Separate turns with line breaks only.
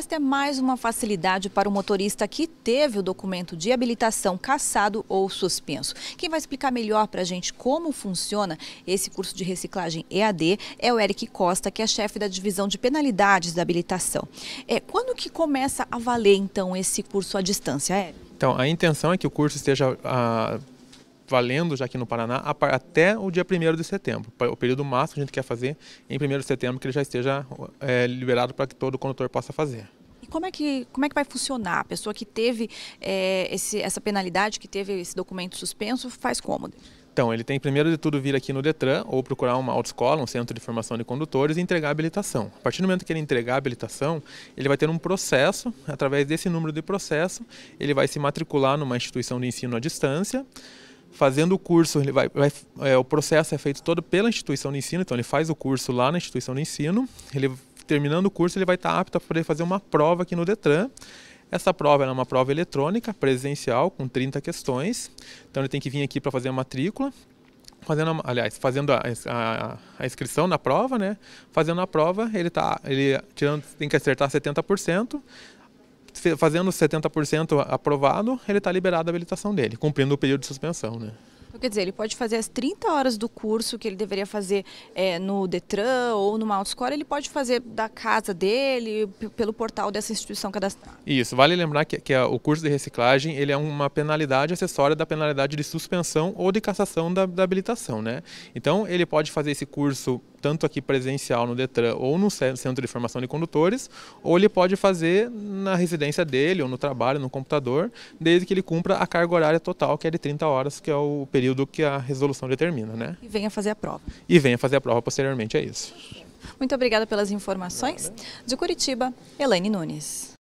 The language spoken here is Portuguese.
Esta é mais uma facilidade para o motorista que teve o documento de habilitação cassado ou suspenso. Quem vai explicar melhor para a gente como funciona esse curso de reciclagem EAD é o Eric Costa, que é chefe da divisão de penalidades da habilitação. É, quando que começa a valer, então, esse curso à distância, Eric?
Então, a intenção é que o curso esteja ah, valendo já aqui no Paraná até o dia 1 de setembro. O período máximo que a gente quer fazer em 1 de setembro, que ele já esteja é, liberado para que todo condutor possa fazer.
E como é que, como é que vai funcionar? A pessoa que teve é, esse, essa penalidade, que teve esse documento suspenso, faz como?
Então, ele tem primeiro de tudo vir aqui no Detran ou procurar uma autoescola, um centro de formação de condutores e entregar a habilitação. A partir do momento que ele entregar a habilitação, ele vai ter um processo, através desse número de processo, ele vai se matricular numa instituição de ensino à distância, fazendo o curso, ele vai, vai é, o processo é feito todo pela instituição de ensino, então ele faz o curso lá na instituição de ensino, ele terminando o curso ele vai estar apto a poder fazer uma prova aqui no Detran. Essa prova é uma prova eletrônica, presencial, com 30 questões. Então ele tem que vir aqui para fazer a matrícula, fazendo, aliás, fazendo a, a, a, inscrição na prova, né? Fazendo a prova, ele tá, ele tirando, tem que acertar 70% fazendo 70% aprovado, ele está liberado a habilitação dele, cumprindo o período de suspensão. Né?
Então, quer dizer, ele pode fazer as 30 horas do curso que ele deveria fazer é, no Detran ou numa autoescola, ele pode fazer da casa dele, pelo portal dessa instituição cadastrada.
Isso, vale lembrar que, que a, o curso de reciclagem ele é uma penalidade acessória da penalidade de suspensão ou de cassação da, da habilitação. Né? Então, ele pode fazer esse curso tanto aqui presencial no Detran ou no Centro de Formação de Condutores, ou ele pode fazer na residência dele ou no trabalho, no computador, desde que ele cumpra a carga horária total, que é de 30 horas, que é o período que a resolução determina. Né?
E venha fazer a prova.
E venha fazer a prova posteriormente, é isso.
Muito obrigada pelas informações. De Curitiba, Elaine Nunes.